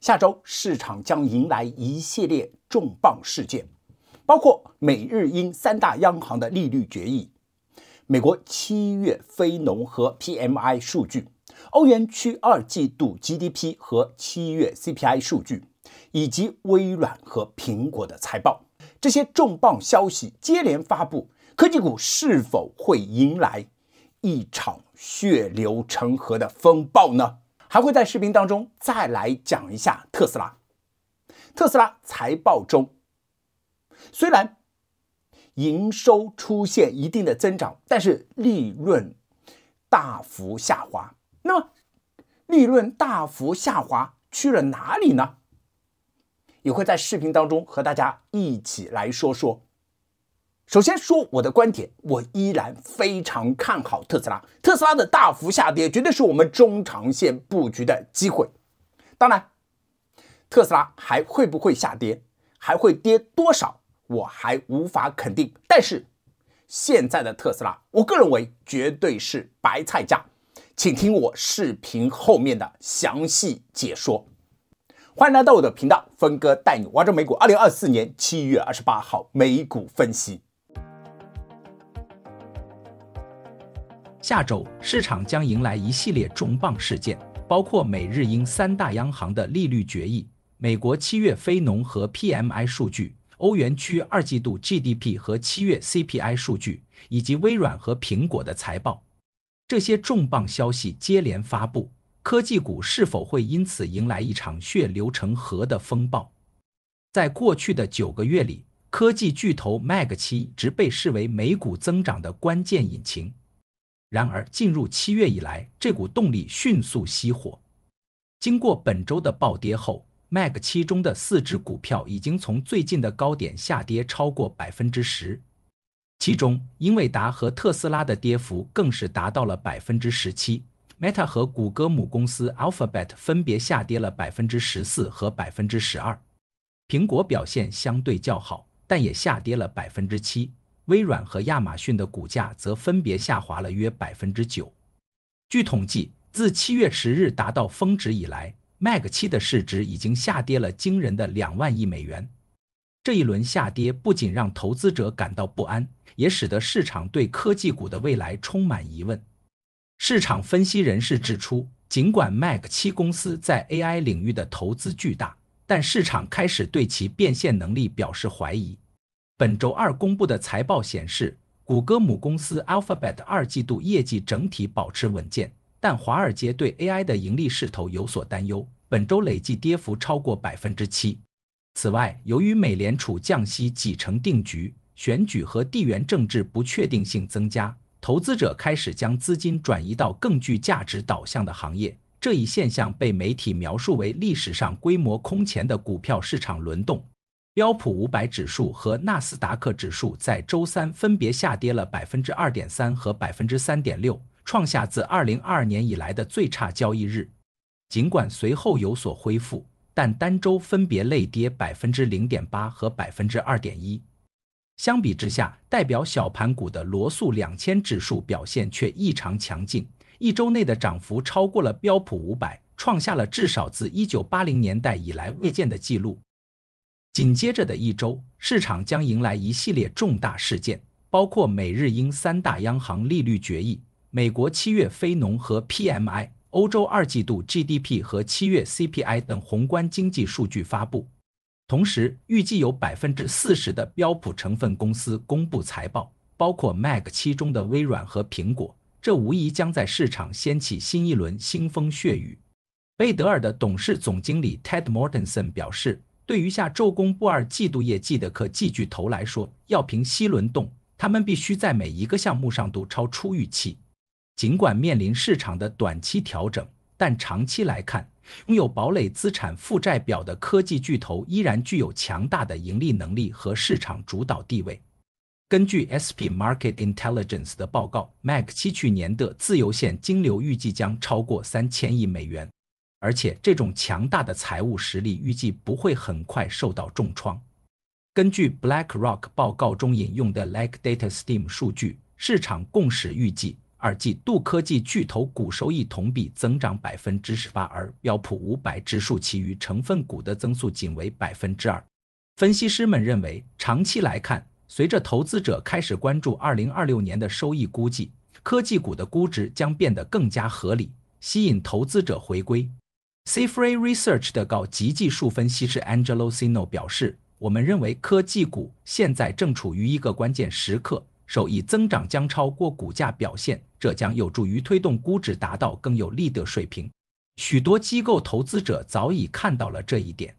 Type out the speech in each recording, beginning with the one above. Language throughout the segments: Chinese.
下周市场将迎来一系列重磅事件，包括美日英三大央行的利率决议、美国七月非农和 PMI 数据、欧元区二季度 GDP 和七月 CPI 数据，以及微软和苹果的财报。这些重磅消息接连发布，科技股是否会迎来一场血流成河的风暴呢？还会在视频当中再来讲一下特斯拉。特斯拉财报中，虽然营收出现一定的增长，但是利润大幅下滑。那么利润大幅下滑去了哪里呢？也会在视频当中和大家一起来说说。首先说我的观点，我依然非常看好特斯拉。特斯拉的大幅下跌绝对是我们中长线布局的机会。当然，特斯拉还会不会下跌，还会跌多少，我还无法肯定。但是现在的特斯拉，我个人认为绝对是白菜价。请听我视频后面的详细解说。欢迎来到我的频道，峰哥带你挖转美股。二零二四年七月二十八号，美股分析。下周市场将迎来一系列重磅事件，包括美日英三大央行的利率决议、美国七月非农和 PMI 数据、欧元区二季度 GDP 和七月 CPI 数据，以及微软和苹果的财报。这些重磅消息接连发布，科技股是否会因此迎来一场血流成河的风暴？在过去的九个月里，科技巨头 Mag 七一直被视为美股增长的关键引擎。然而，进入七月以来，这股动力迅速熄火。经过本周的暴跌后，Mag 七中的四只股票已经从最近的高点下跌超过百分之十。其中，英伟达和特斯拉的跌幅更是达到了百分之十七。Meta 和谷歌母公司 Alphabet 分别下跌了百分之十四和百分之十二。苹果表现相对较好，但也下跌了百分之七。微软和亚马逊的股价则分别下滑了约百分之九。据统计，自七月十日达到峰值以来，Mag7 的市值已经下跌了惊人的两万亿美元。这一轮下跌不仅让投资者感到不安，也使得市场对科技股的未来充满疑问。市场分析人士指出，尽管 Mag7 公司在 AI 领域的投资巨大，但市场开始对其变现能力表示怀疑。本周二公布的财报显示，谷歌母公司 Alphabet 二季度业绩整体保持稳健，但华尔街对 AI 的盈利势头有所担忧。本周累计跌幅超过百分之七。此外，由于美联储降息几成定局，选举和地缘政治不确定性增加，投资者开始将资金转移到更具价值导向的行业。这一现象被媒体描述为历史上规模空前的股票市场轮动。标普五百指数和纳斯达克指数在周三分别下跌了百分之二点三和百分之三点六，创下自二零二二年以来的最差交易日。尽管随后有所恢复，但单周分别累跌百分之零点八和百分之二点一。相比之下，代表小盘股的罗素两千指数表现却异常强劲，一周内的涨幅超过了标普五百，创下了至少自一九八零年代以来未见的记录。紧接着的一周，市场将迎来一系列重大事件，包括美日英三大央行利率决议、美国七月非农和 PMI、欧洲二季度 GDP 和七月 CPI 等宏观经济数据发布。同时，预计有百分之四十的标普成分公司公布财报，包括 m a c 七中的微软和苹果，这无疑将在市场掀起新一轮腥风血雨。贝德尔的董事总经理 Ted Mortensen 表示。对于下周公布二季度业绩的科技巨头来说，要凭西轮动，他们必须在每一个项目上都超出预期。尽管面临市场的短期调整，但长期来看，拥有堡垒资产负债表的科技巨头依然具有强大的盈利能力和市场主导地位。根据 S&P Market Intelligence 的报告，Mac 七去年的自由现金流预计将超过三千亿美元。而且，这种强大的财务实力预计不会很快受到重创。根据 BlackRock 报告中引用的 l k e Data Steam 数据，市场共识预计，二季度科技巨头股收益同比增长百分之十八，而标普五百指数其余成分股的增速仅为百分之二。分析师们认为，长期来看，随着投资者开始关注二零二六年的收益估计，科技股的估值将变得更加合理，吸引投资者回归。Cfree Research 的高级技术分析师 Angelo Sino 表示：“我们认为科技股现在正处于一个关键时刻，收益增长将超过股价表现，这将有助于推动估值达到更有利的水平。许多机构投资者早已看到了这一点。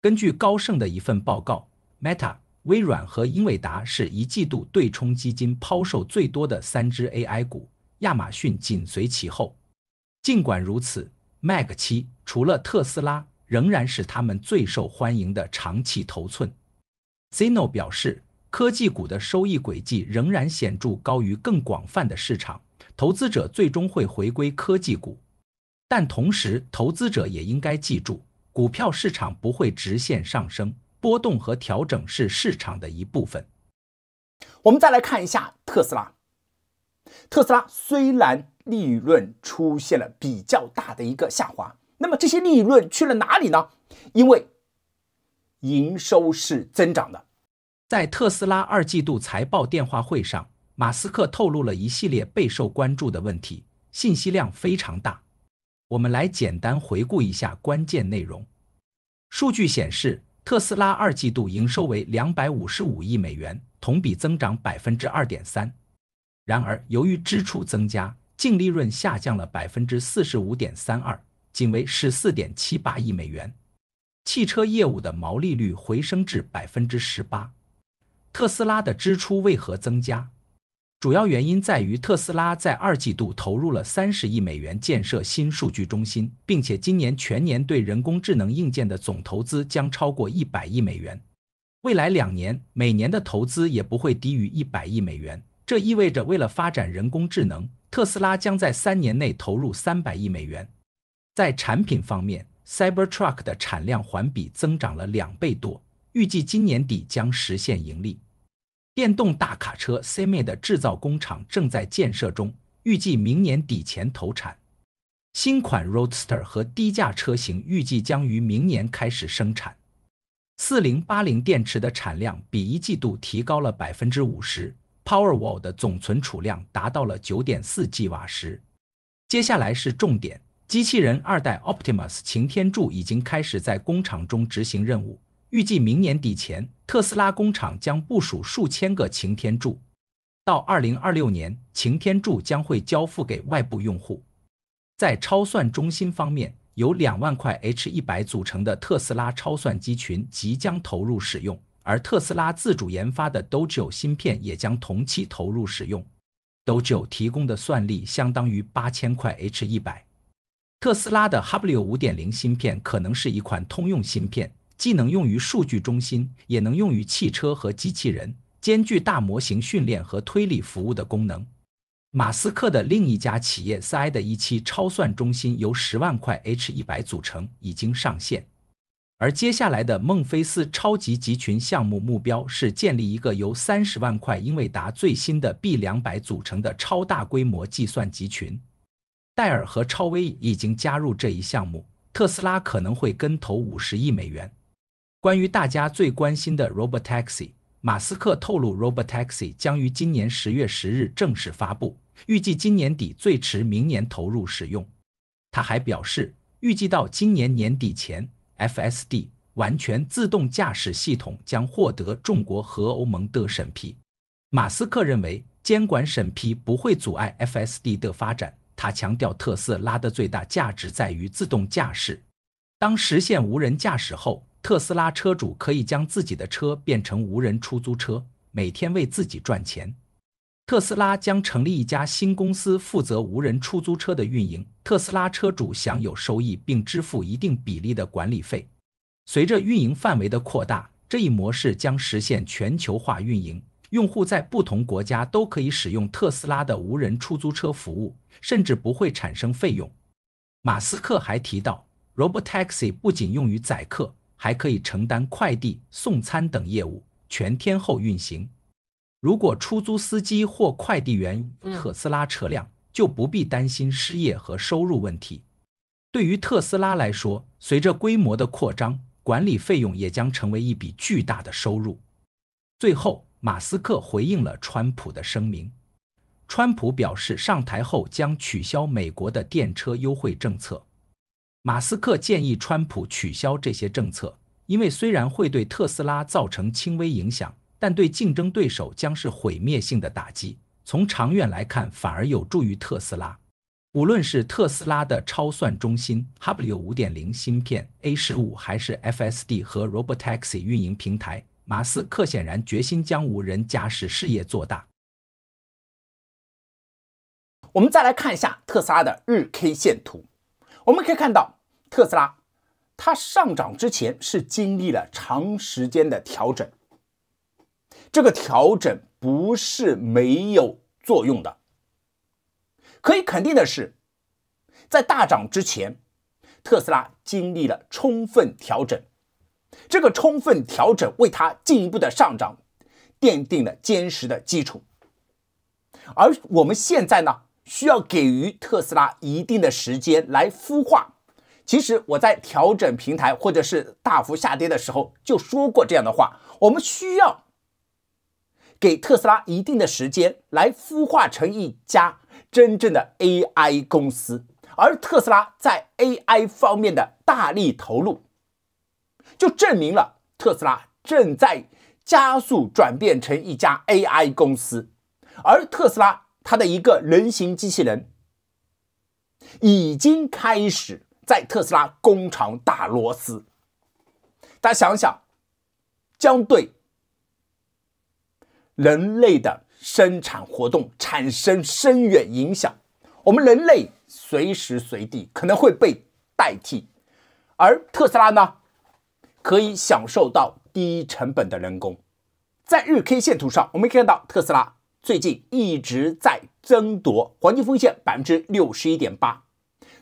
根据高盛的一份报告，Meta、微软和英伟达是一季度对冲基金抛售最多的三只 AI 股，亚马逊紧随其后。尽管如此。” Mag 七除了特斯拉，仍然是他们最受欢迎的长期头寸。Sino 表示，科技股的收益轨迹仍然显著高于更广泛的市场，投资者最终会回归科技股。但同时，投资者也应该记住，股票市场不会直线上升，波动和调整是市场的一部分。我们再来看一下特斯拉。特斯拉虽然利润出现了比较大的一个下滑，那么这些利润去了哪里呢？因为营收是增长的。在特斯拉二季度财报电话会上，马斯克透露了一系列备受关注的问题，信息量非常大。我们来简单回顾一下关键内容。数据显示，特斯拉二季度营收为两百五十五亿美元，同比增长百分之二点三。然而，由于支出增加，净利润下降了百分之四十五点三二，仅为十四点七八亿美元。汽车业务的毛利率回升至百分之十八。特斯拉的支出为何增加？主要原因在于特斯拉在二季度投入了三十亿美元建设新数据中心，并且今年全年对人工智能硬件的总投资将超过一百亿美元。未来两年，每年的投资也不会低于一百亿美元。这意味着，为了发展人工智能，特斯拉将在三年内投入三百亿美元。在产品方面，Cybertruck 的产量环比增长了两倍多，预计今年底将实现盈利。电动大卡车 c e m e 的制造工厂正在建设中，预计明年底前投产。新款 Roadster 和低价车型预计将于明年开始生产。4080电池的产量比一季度提高了百分之五十。Powerwall 的总存储量达到了九点四 G 瓦时。接下来是重点：机器人二代 Optimus 擎天柱已经开始在工厂中执行任务。预计明年底前，特斯拉工厂将部署数千个擎天柱。到2026年，擎天柱将会交付给外部用户。在超算中心方面，由两万块 H 一百组成的特斯拉超算机群即将投入使用。而特斯拉自主研发的 Dojo 芯片也将同期投入使用。Dojo 提供的算力相当于八千块 H100。特斯拉的 W5.0 芯片可能是一款通用芯片，既能用于数据中心，也能用于汽车和机器人，兼具大模型训练和推理服务的功能。马斯克的另一家企业 c a i 的一期超算中心由十万块 H100 组成，已经上线。而接下来的孟菲斯超级集群项目目标是建立一个由三十万块英伟达最新的 B 两百组成的超大规模计算集群。戴尔和超威已经加入这一项目，特斯拉可能会跟投五十亿美元。关于大家最关心的 Robotaxi，马斯克透露，Robotaxi 将于今年十月十日正式发布，预计今年底最迟明年投入使用。他还表示，预计到今年年底前。FSD 完全自动驾驶系统将获得中国和欧盟的审批。马斯克认为，监管审批不会阻碍 FSD 的发展。他强调，特斯拉的最大价值在于自动驾驶。当实现无人驾驶后，特斯拉车主可以将自己的车变成无人出租车，每天为自己赚钱。特斯拉将成立一家新公司，负责无人出租车的运营。特斯拉车主享有收益，并支付一定比例的管理费。随着运营范围的扩大，这一模式将实现全球化运营。用户在不同国家都可以使用特斯拉的无人出租车服务，甚至不会产生费用。马斯克还提到，RoboTaxi 不仅用于载客，还可以承担快递、送餐等业务，全天候运行。如果出租司机或快递员特斯拉车辆，就不必担心失业和收入问题。对于特斯拉来说，随着规模的扩张，管理费用也将成为一笔巨大的收入。最后，马斯克回应了川普的声明。川普表示上台后将取消美国的电车优惠政策。马斯克建议川普取消这些政策，因为虽然会对特斯拉造成轻微影响。但对竞争对手将是毁灭性的打击。从长远来看，反而有助于特斯拉。无论是特斯拉的超算中心 W 五点零芯片 A 十五，还是 FSD 和 Robotaxi 运营平台，马斯克显然决心将无人驾驶事业做大。我们再来看一下特斯拉的日 K 线图，我们可以看到，特斯拉它上涨之前是经历了长时间的调整。这个调整不是没有作用的。可以肯定的是，在大涨之前，特斯拉经历了充分调整，这个充分调整为它进一步的上涨奠定了坚实的基础。而我们现在呢，需要给予特斯拉一定的时间来孵化。其实我在调整平台或者是大幅下跌的时候就说过这样的话，我们需要。给特斯拉一定的时间来孵化成一家真正的 AI 公司，而特斯拉在 AI 方面的大力投入，就证明了特斯拉正在加速转变成一家 AI 公司。而特斯拉它的一个人形机器人，已经开始在特斯拉工厂打螺丝。大家想想，将对。人类的生产活动产生深远影响，我们人类随时随地可能会被代替，而特斯拉呢，可以享受到低成本的人工。在日 K 线图上，我们可以看到特斯拉最近一直在争夺黄金风险百分之六十一点八，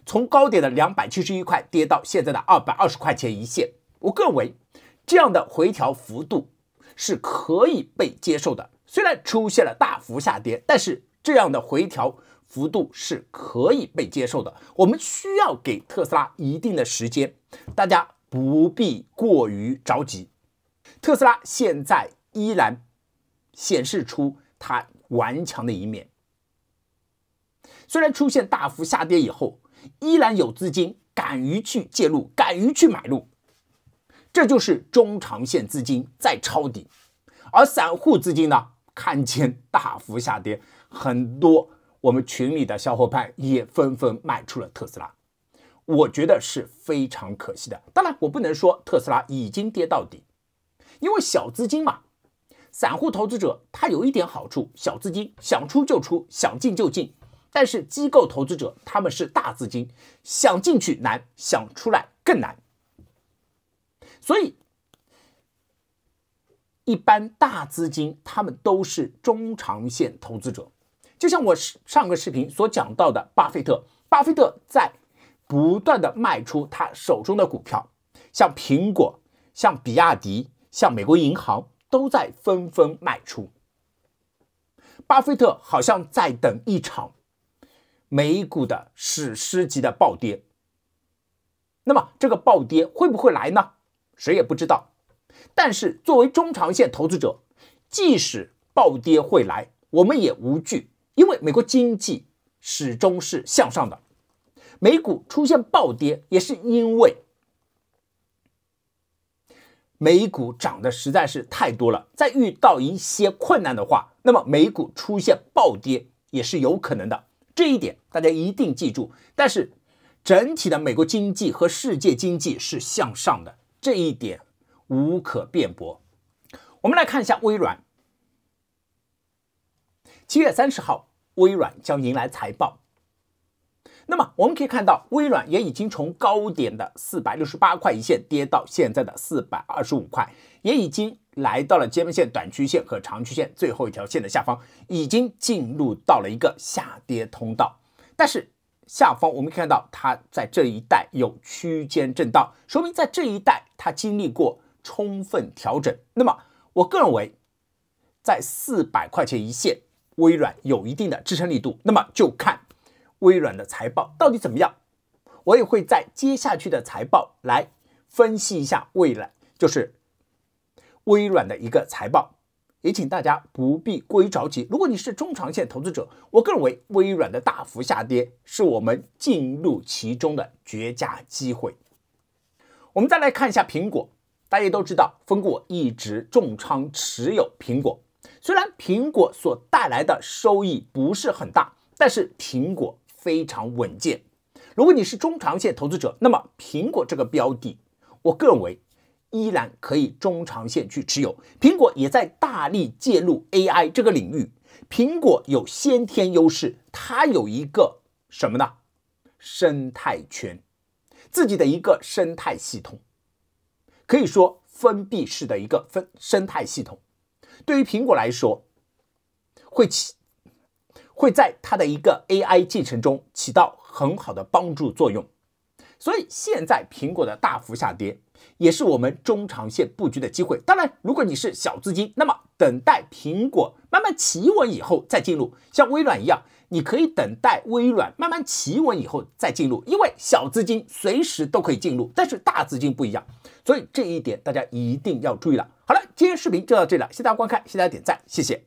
从高点的两百七十一块跌到现在的二百二十块钱一线。我认为这样的回调幅度。是可以被接受的，虽然出现了大幅下跌，但是这样的回调幅度是可以被接受的。我们需要给特斯拉一定的时间，大家不必过于着急。特斯拉现在依然显示出它顽强的一面，虽然出现大幅下跌以后，依然有资金敢于去介入，敢于去买入。这就是中长线资金在抄底，而散户资金呢，看见大幅下跌，很多我们群里的小伙伴也纷纷卖出了特斯拉，我觉得是非常可惜的。当然，我不能说特斯拉已经跌到底，因为小资金嘛，散户投资者他有一点好处，小资金想出就出，想进就进。但是机构投资者他们是大资金，想进去难，想出来更难。所以，一般大资金他们都是中长线投资者，就像我上个视频所讲到的，巴菲特，巴菲特在不断的卖出他手中的股票，像苹果、像比亚迪、像美国银行都在纷纷卖出，巴菲特好像在等一场美股的史诗级的暴跌。那么，这个暴跌会不会来呢？谁也不知道，但是作为中长线投资者，即使暴跌会来，我们也无惧，因为美国经济始终是向上的。美股出现暴跌也是因为美股涨得实在是太多了，在遇到一些困难的话，那么美股出现暴跌也是有可能的。这一点大家一定记住。但是整体的美国经济和世界经济是向上的。这一点无可辩驳。我们来看一下微软。七月三十号，微软将迎来财报。那么我们可以看到，微软也已经从高点的四百六十八块一线跌到现在的四百二十五块，也已经来到了接分线、短曲线和长曲线最后一条线的下方，已经进入到了一个下跌通道。但是，下方我们看到它在这一带有区间震荡，说明在这一带它经历过充分调整。那么，我个人认为，在四百块钱一线，微软有一定的支撑力度。那么，就看微软的财报到底怎么样。我也会在接下去的财报来分析一下未来，就是微软的一个财报。也请大家不必过于着急。如果你是中长线投资者，我个人认为微软的大幅下跌是我们进入其中的绝佳机会。我们再来看一下苹果，大家都知道，丰果一直重仓持有苹果。虽然苹果所带来的收益不是很大，但是苹果非常稳健。如果你是中长线投资者，那么苹果这个标的，我个人为。依然可以中长线去持有，苹果也在大力介入 AI 这个领域。苹果有先天优势，它有一个什么呢？生态圈，自己的一个生态系统，可以说封闭式的一个分生态系统。对于苹果来说，会起会在它的一个 AI 进程中起到很好的帮助作用。所以现在苹果的大幅下跌，也是我们中长线布局的机会。当然，如果你是小资金，那么等待苹果慢慢企稳以后再进入，像微软一样，你可以等待微软慢慢企稳以后再进入。因为小资金随时都可以进入，但是大资金不一样，所以这一点大家一定要注意了。好了，今天视频就到这里了，谢谢大家观看，谢谢大家点赞，谢谢。